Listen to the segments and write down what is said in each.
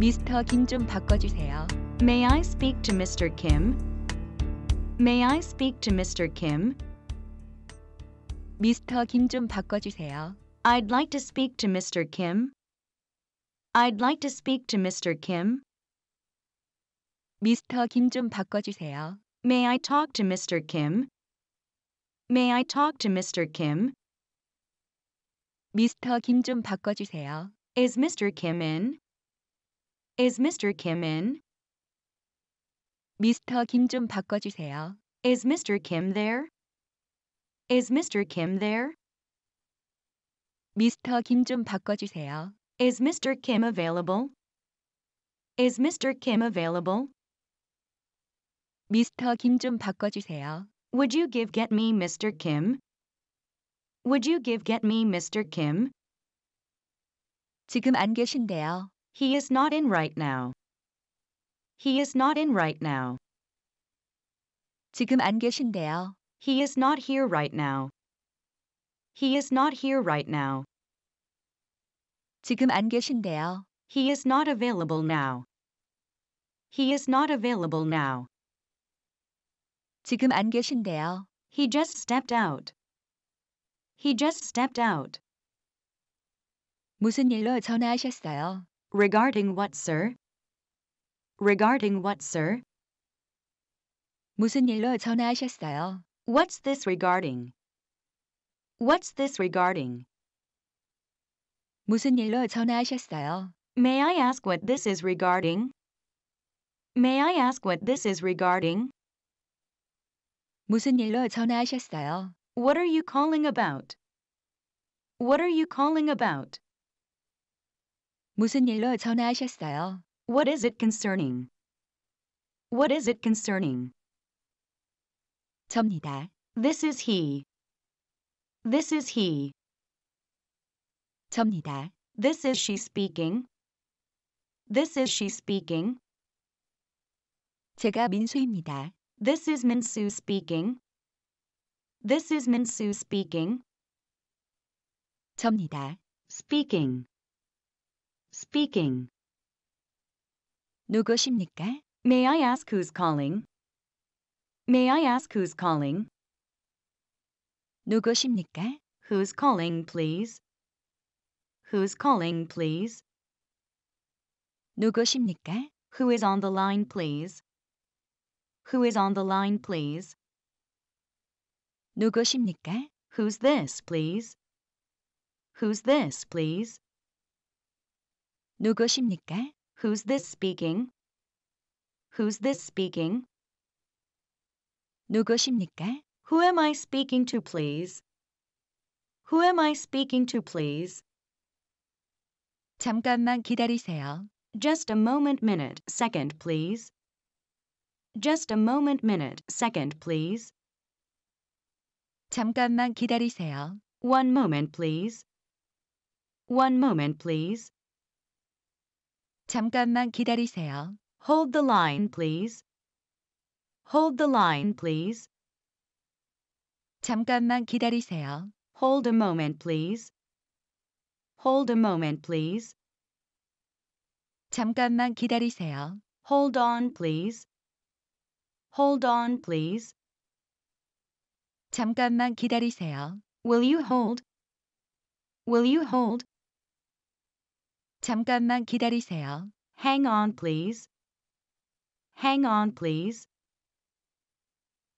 미스터 김좀 바꿔주세요. May I speak to Mr. Kim? May I speak to Mr. Kim? 미스터 김좀 바꿔주세요. I'd like to speak to Mr. Kim. I'd like to speak to Mr. Kim. 미스터 김좀 바꿔주세요. May I talk to Mr. Kim? May I talk to Mr. Kim? 미스터 김좀 바꿔주세요. Is Mr. Kim in? Is Mr. Kim in? 미스터 김좀 바꿔주세요. Is Mr. Kim there? Is Mr. Kim there? 미스터 김좀 바꿔주세요. Is Mr. Kim available? Is Mr. Kim available? 미스터 김좀 바꿔주세요. Would you give get me Mr. Kim? Would you give get me Mr. Kim? 지금 안 계신데요. He is not in right now. He is not in right now. 지금 안 계신데요. He is not here right now. He is not here right now. 지금 안 계신데요. He is not available now. He is not available now. 지금 안 계신데요. He just stepped out. He just stepped out. 무슨 일로 전화하셨어요? Regarding what, sir? Regarding what, sir? 무슨 일로 전화하셨어요? What's this regarding? What's this regarding? 무슨 일로 전화하셨어요? May I ask what this is regarding? May I ask what this is regarding? 무슨 일로 전화하셨어요? What are you calling about? What are you calling about? 무슨 일로 전화하셨어요? What is it concerning? What is it concerning? 접니다. This is he. This is he. 접니다. This is she speaking. This is she speaking. 제가 민수입니다. This is Minsu speaking. This is Minsu speaking. 접니다. Speaking speaking. 누구십니까? May I ask who's calling? May I ask who's calling? 누구십니까? Who's calling, please? Who's calling, please? 누구십니까? Who is on the line, please? Who is on the line, please? 누구십니까? Who's this, please? Who's this, please? 누구십니까? Who's this speaking? Who's this speaking? 누구십니까? Who am I speaking to, please? Who am I speaking to, please? 잠깐만 기다리세요. Just a moment, minute, second, please. Just a moment, minute, second, please. 잠깐만 기다리세요. One moment, please. One moment, please. 잠깐만 기다리세요. Hold the line, please. Hold the line, please. 잠깐만 기다리세요. Hold a moment, please. Hold a moment, please. 잠깐만 기다리세요. Hold on, please. Hold on, please. 잠깐만 기다리세요. Will you hold? Will you hold? 잠깐만 기다리세요. Hang on, please. Hang on, please.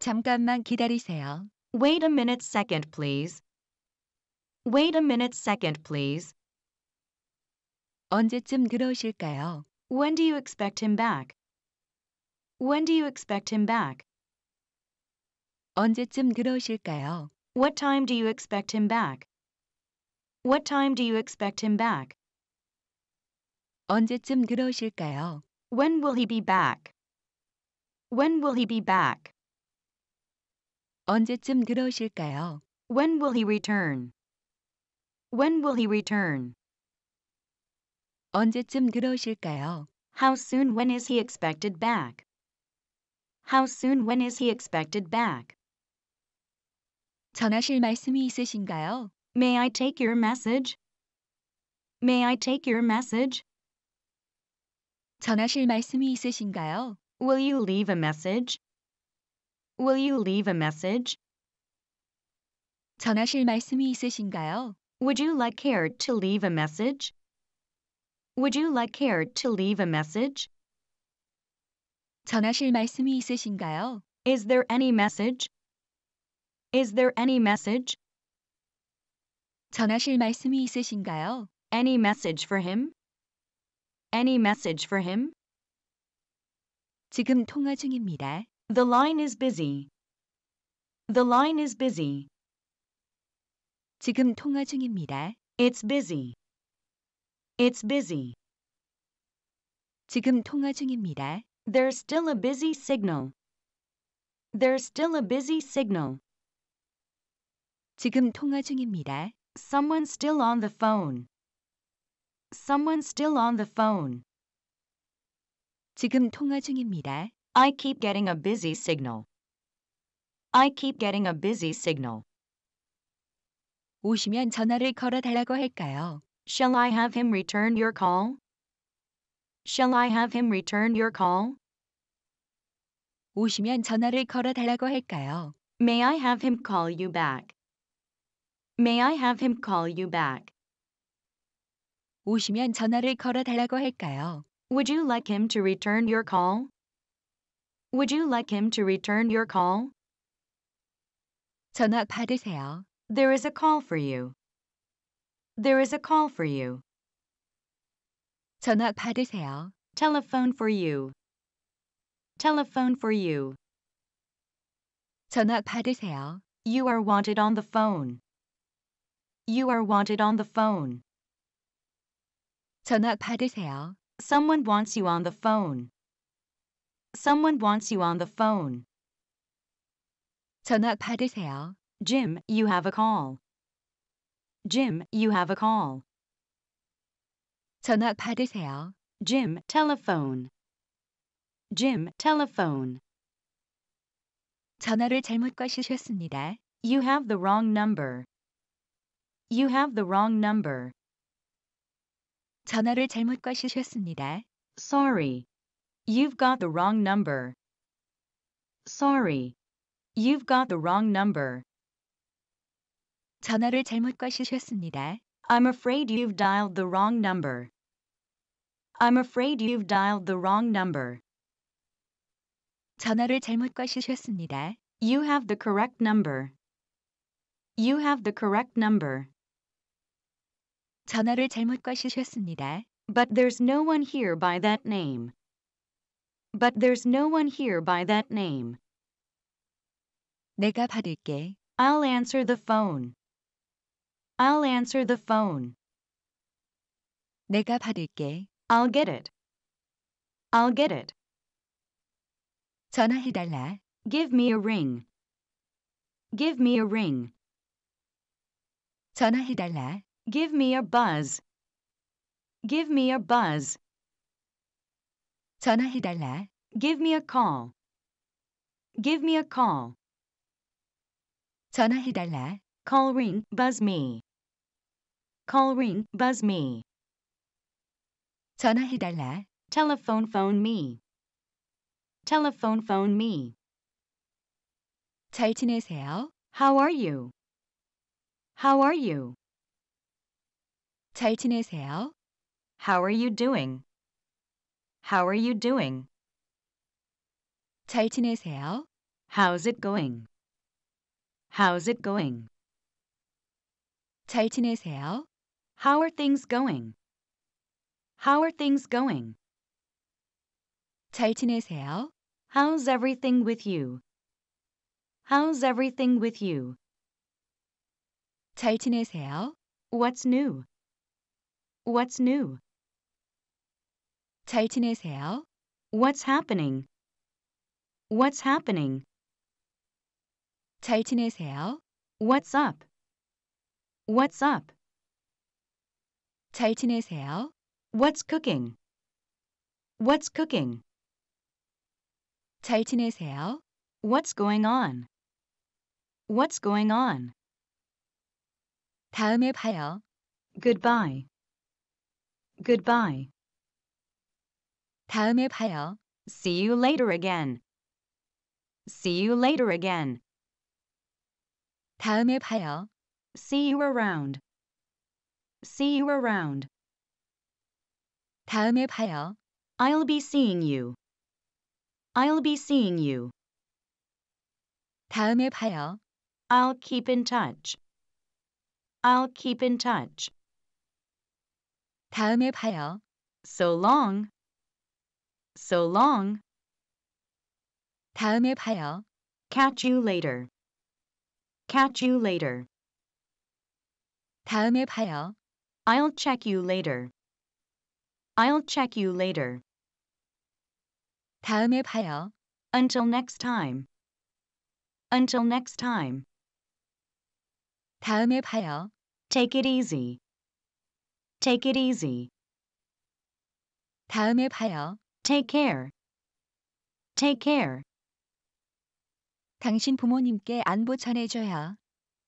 잠깐만 기다리세요. Wait a minute second, please. Wait a minute second, please. 언제쯤 들어오실까요? When do you expect him back? When do you expect him back? 언제쯤 들어오실까요? What time do you expect him back? What time do you expect him back? 언제쯤 들어오실까요? When will he be back? When will he be back? 언제쯤 들어오실까요? When will he return? When will he return? 언제쯤 들어오실까요? How soon when is he expected back? How soon when is he expected back? 전하실 말씀이 있으신가요? May I take your message? May I take your message? 전하실 말씀이 있으신가요? Will you leave a message? Will you leave a message? 전하실 말씀이 있으신가요? Would you like care to leave a message? Would you like care to leave a message? 전하실 말씀이 있으신가요? Is there any message? Is there any message? 전하실 말씀이 있으신가요? Any message for him? Any message for him? 지금 통화 중입니다. The line is busy. The line is busy. 지금 통화 중입니다. It's busy. It's busy. 지금 통화 중입니다. There's still a busy signal. There's still a busy signal. 지금 통화 중입니다. Someone's still on the phone. Someone still on the phone. 지금 통화 중입니다. I keep getting a busy signal. I keep getting a busy signal. 오시면 전화를 걸어 달라고 할까요? Shall I have him return your call? Shall I have him return your call? 오시면 전화를 걸어 달라고 할까요? May I have him call you back? May I have him call you back? 오시면 전화를 걸어 달라고 할까요? Would you like him to return your call? Would you like him to return your call? 전화 받으세요. There is a call for you. There is a call for you. 전화 받으세요. Telephone for you. Telephone for you. 전화 받으세요. You are wanted on the phone. You are wanted on the phone. 전화 받으세요. Someone wants you on the phone. Someone wants you on the phone. 전화 받으세요. Jim, you have a call. Jim, you have a call. 전화 받으세요. Jim, telephone. Jim, telephone. 전화를 잘못 거시셨습니다. You have the wrong number. You have the wrong number. 전화를 잘못 거시셨습니다. Sorry. You've got the wrong number. Sorry. You've got the wrong number. 전화를 잘못 거시셨습니다. I'm afraid you've dialed the wrong number. I'm afraid you've dialed the wrong number. 전화를 잘못 거시셨습니다. You have the correct number. You have the correct number. 전화를 잘못 거시셨습니다. But there's no one here by that name. But there's no one here by that name. 내가 받을게. I'll answer the phone. I'll answer the phone. 내가 받을게. I'll get it. I'll get it. 전화해달라. Give me a ring. Give me a ring. 전화해달라. Give me a buzz. Give me a buzz. 전화해달라. Give me a call. Give me a call. 전화해달라. Call ring, buzz me. Call ring, buzz me. 전화해달라. Telephone phone me. Telephone phone me. 잘 지내세요? How are you? How are you? 잘 지내세요? How are you doing? How are you doing? 잘 지내세요? How's it going? How's it going? 잘 지내세요? How are things going? How are things going? 잘 지내세요? How's everything with you? How's everything with you? 잘 지내세요? What's new? What's new? 잘 지내세요? What's happening? What's happening? 잘 지내세요? What's up? What's up? 잘 지내세요? What's cooking? What's cooking? 잘 지내세요? What's going on? What's going on? 다음에 봐요. Goodbye. Goodbye. 다음에 봐요. See you later again. See you later again. 다음에 봐요. See you around. See you around. 다음에 봐요. I'll be seeing you. I'll be seeing you. 다음에 봐요. I'll keep in touch. I'll keep in touch. 다음에 봐요. So long. So long. 다음에 봐요. Catch you later. Catch you later. 다음에 봐요. I'll check you later. I'll check you later. 다음에 봐요. Until next time. Until next time. 다음에 봐요. Take it easy. Take it easy. 다음에 봐요. Take care. Take care. 당신 부모님께 안부 전해줘요.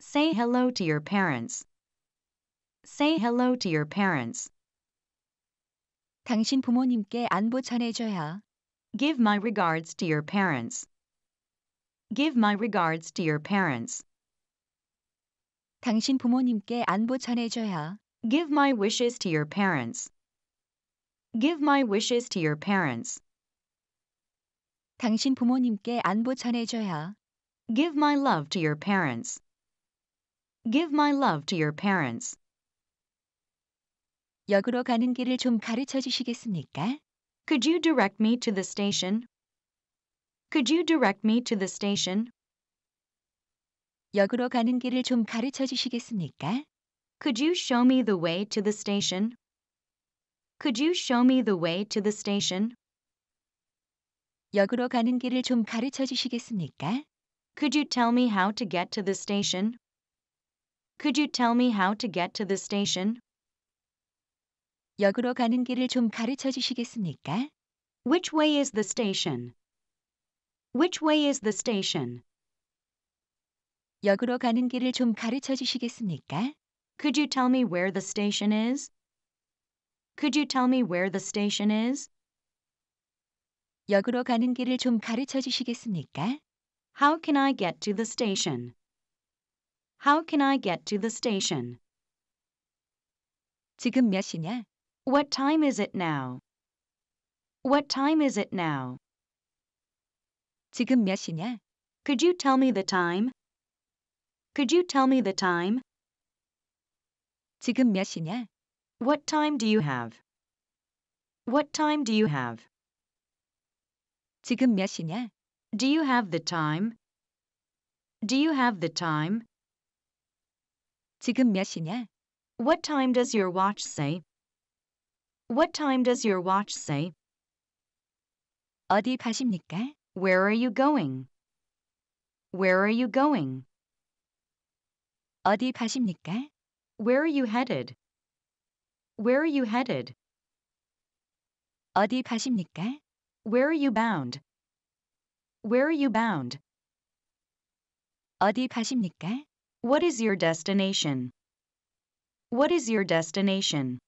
Say hello to your parents. Say hello to your parents. 당신 부모님께 안부 전해줘요. Give my regards to your parents. Give my regards to your parents. 당신 부모님께 안부 전해줘요. Give my wishes to your parents. Give my wishes to your parents. 당신 부모님께 안부 전해줘야. Give my love to your parents. Give my love to your parents. 역으로 가는 길을 좀 가르쳐 주시겠습니까? Could you direct me to the station? Could you direct me to the station? 역으로 가는 길을 좀 가르쳐 주시겠습니까? Could you show me the way to the station? Could you show me the way to the station? 역으로 가는 길을 좀 가르쳐 주시겠습니까? Could you tell me how to get to the station? Could you tell me how to get to the station? 역으로 가는 길을 좀 가르쳐 주시겠습니까? Which way is the station? Which way is the station? 역으로 가는 길을 좀 가르쳐 주시겠습니까? Could you tell me where the station is? Could you tell me where the station is? 역으로 가는 길을 좀 가르쳐 주시겠습니까? How can I get to the station? How can I get to the station? 지금 몇 시냐? What time is it now? What time is it now? 지금 몇 시냐? Could you tell me the time? Could you tell me the time? 지금 몇 시냐? What time do you have? What time do you have? 지금 몇 시냐? Do you have the time? Do you have the time? 지금 몇 시냐? What time does your watch say? What time does your watch say? 어디 가십니까? Where are you going? Where are you going? 어디 가십니까? Where are you headed? Where are you headed? 어디 가십니까? Where are you bound? Where are you bound? 어디 가십니까? What is your destination? What is your destination?